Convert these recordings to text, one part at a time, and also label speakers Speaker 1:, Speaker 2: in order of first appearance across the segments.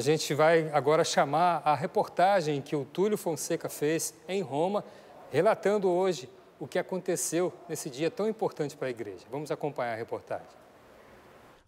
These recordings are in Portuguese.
Speaker 1: A gente vai agora chamar a reportagem que o Túlio Fonseca fez em Roma, relatando hoje o que aconteceu nesse dia tão importante para a igreja. Vamos acompanhar a reportagem.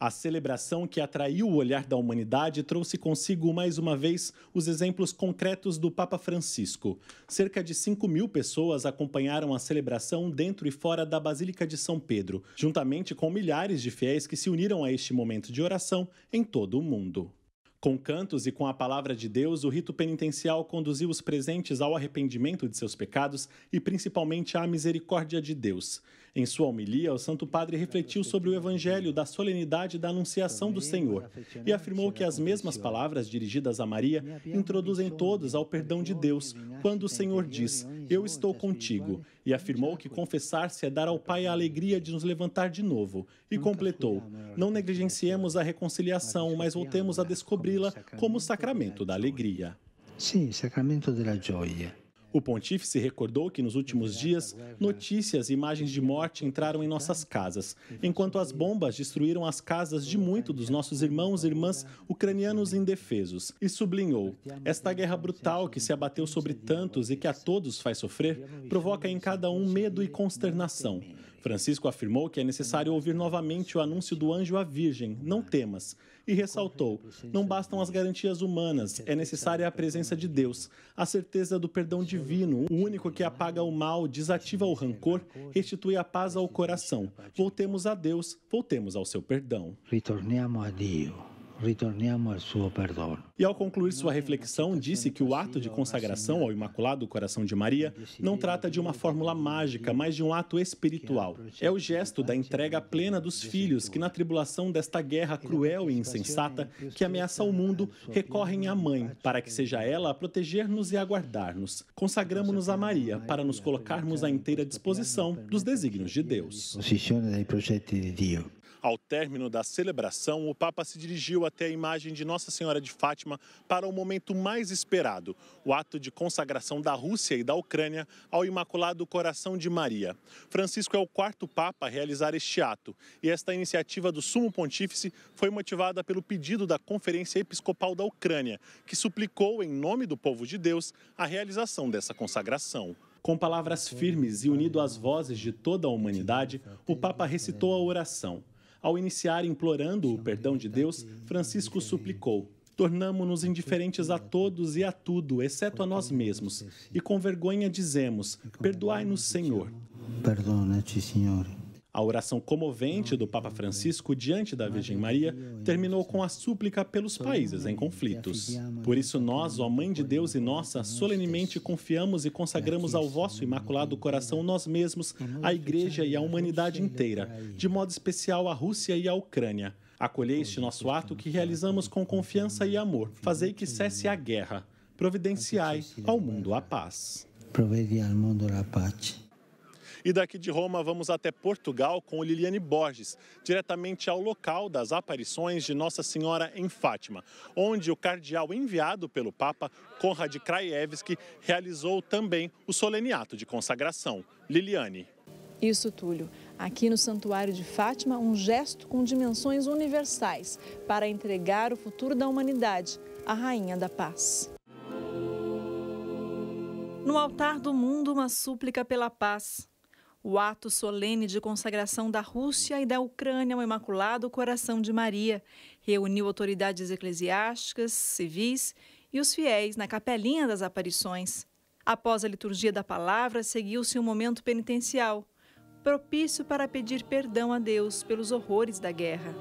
Speaker 1: A celebração que atraiu o olhar da humanidade trouxe consigo mais uma vez os exemplos concretos do Papa Francisco. Cerca de 5 mil pessoas acompanharam a celebração dentro e fora da Basílica de São Pedro, juntamente com milhares de fiéis que se uniram a este momento de oração em todo o mundo. Com cantos e com a palavra de Deus, o rito penitencial conduziu os presentes ao arrependimento de seus pecados e principalmente à misericórdia de Deus. Em sua homilia, o Santo Padre refletiu sobre o evangelho da solenidade da Anunciação do Senhor e afirmou que as mesmas palavras dirigidas a Maria introduzem todos ao perdão de Deus, quando o Senhor diz: eu estou contigo. E afirmou que confessar-se é dar ao Pai a alegria de nos levantar de novo. E completou: Não negligenciemos a reconciliação, mas voltemos a descobri-la como o sacramento da alegria. Sim, sacramento da joia. O pontífice recordou que nos últimos dias, notícias e imagens de morte entraram em nossas casas, enquanto as bombas destruíram as casas de muito dos nossos irmãos e irmãs ucranianos indefesos, e sublinhou: esta guerra brutal que se abateu sobre tantos e que a todos faz sofrer, provoca em cada um medo e consternação. Francisco afirmou que é necessário ouvir novamente o anúncio do anjo à Virgem: não temas. E ressaltou: não bastam as garantias humanas, é necessária a presença de Deus, a certeza do perdão divino, o único que apaga o mal, desativa o rancor, restitui a paz ao coração. Voltemos a Deus, voltemos ao seu perdão.
Speaker 2: Ritorniamo a Deus.
Speaker 1: E ao concluir sua reflexão, disse que o ato de consagração ao Imaculado Coração de Maria não trata de uma fórmula mágica, mas de um ato espiritual. É o gesto da entrega plena dos filhos que, na tribulação desta guerra cruel e insensata que ameaça o mundo, recorrem à Mãe, para que seja ela a proteger-nos e aguardar-nos. Consagramos-nos a Maria para nos colocarmos à inteira disposição dos desígnios de Deus.
Speaker 2: projetos de Deus.
Speaker 1: Ao término da celebração, o Papa se dirigiu até a imagem de Nossa Senhora de Fátima para o momento mais esperado, o ato de consagração da Rússia e da Ucrânia ao Imaculado Coração de Maria. Francisco é o quarto Papa a realizar este ato, e esta iniciativa do Sumo Pontífice foi motivada pelo pedido da Conferência Episcopal da Ucrânia, que suplicou, em nome do povo de Deus, a realização dessa consagração. Com palavras firmes e unido às vozes de toda a humanidade, o Papa recitou a oração. Ao iniciar implorando o perdão de tá Deus, Francisco suplicou: tornamo-nos indiferentes a todos e a tudo, exceto a nós mesmos, e com vergonha dizemos: Perdoai-nos, Senhor.
Speaker 2: Perdona-te, Senhor.
Speaker 1: A oração comovente do Papa hum. Francisco diante da Virgem Maria terminou com a súplica pelos países em conflitos. Por isso, nós, ó Mãe de Deus e nossa, solenemente confiamos e consagramos ao vosso imaculado coração nós mesmos, a Igreja e a humanidade inteira, de modo especial a Rússia e a Ucrânia. Acolhei este nosso ato que realizamos com confiança e amor. Fazei que cesse a guerra. Providenciai ao mundo a paz.
Speaker 2: Provedi al mundo a paz.
Speaker 1: E daqui de Roma vamos até Portugal com Liliane Borges, diretamente ao local das aparições de Nossa Senhora em Fátima, onde o cardeal enviado pelo Papa, Konrad Krajewski, realizou também o soleniato de consagração. Liliane.
Speaker 2: Isso, Túlio. Aqui no Santuário de Fátima, um gesto com dimensões universais para entregar o futuro da humanidade à Rainha da Paz. No altar do mundo, uma súplica pela paz o ato solene de consagração da Rússia e da Ucrânia ao Imaculado Coração de Maria reuniu autoridades eclesiásticas, civis e os fiéis na Capelinha das Aparições. Após a liturgia da palavra, seguiu-se um momento penitencial, propício para pedir perdão a Deus pelos horrores da guerra.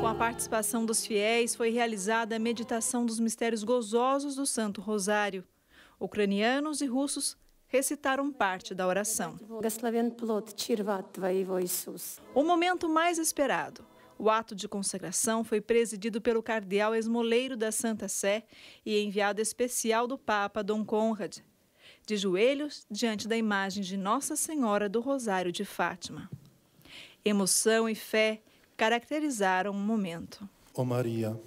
Speaker 2: Com a participação dos fiéis, foi realizada a meditação dos mistérios gozosos do Santo Rosário. Ucranianos e russos recitaram parte da oração. O momento mais esperado. O ato de consagração foi presidido pelo cardeal esmoleiro da Santa Sé e enviado especial do Papa Dom Conrad, de joelhos diante da imagem de Nossa Senhora do Rosário de Fátima. Emoção e fé caracterizaram o momento.
Speaker 1: Ó oh Maria,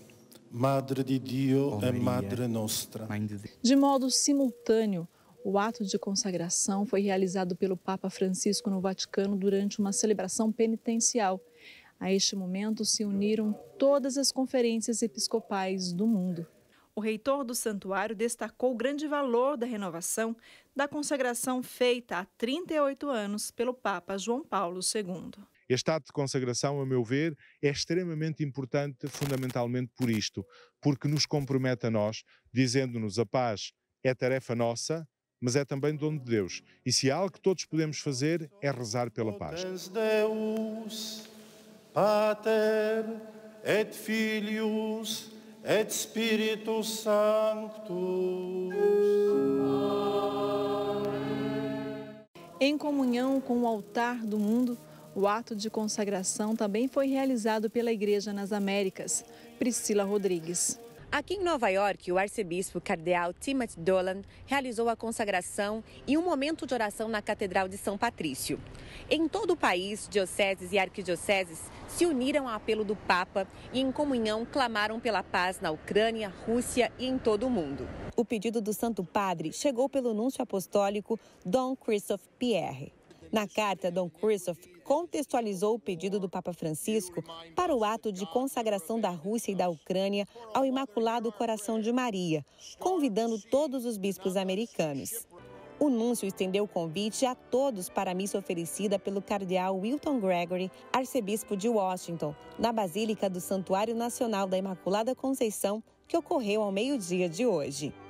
Speaker 1: Madre de Dio oh Maria, Madre Nostra.
Speaker 2: De modo simultâneo, o ato de consagração foi realizado pelo Papa Francisco no Vaticano durante uma celebração penitencial. A este momento se uniram todas as conferências episcopais do mundo. O reitor do santuário destacou o grande valor da renovação da consagração feita há 38 anos pelo Papa João Paulo II.
Speaker 1: Este ato de consagração, a meu ver, é extremamente importante, fundamentalmente por isto, porque nos compromete a nós, dizendo-nos a paz é tarefa nossa, mas é também dom de Deus. E se há algo que todos podemos fazer, é rezar pela paz. Deus, Pater, et Filius, et
Speaker 2: Em comunhão com o altar do mundo, o ato de consagração também foi realizado pela Igreja nas Américas. Priscila Rodrigues. Aqui em Nova York, o arcebispo cardeal Timothy Dolan realizou a consagração e um momento de oração na Catedral de São Patrício. Em todo o país, dioceses e arquidioceses se uniram ao apelo do Papa e, em comunhão, clamaram pela paz na Ucrânia, Rússia e em todo o mundo. O pedido do Santo Padre chegou pelo núncio apostólico Dom Christophe Pierre. Na carta, Dom Christoph contextualizou o pedido do Papa Francisco para o ato de consagração da Rússia e da Ucrânia ao Imaculado Coração de Maria, convidando todos os bispos americanos. O núncio estendeu o convite a todos para a missa oferecida pelo cardeal Wilton Gregory, arcebispo de Washington, na Basílica do Santuário Nacional da Imaculada Conceição, que ocorreu ao meio-dia de hoje.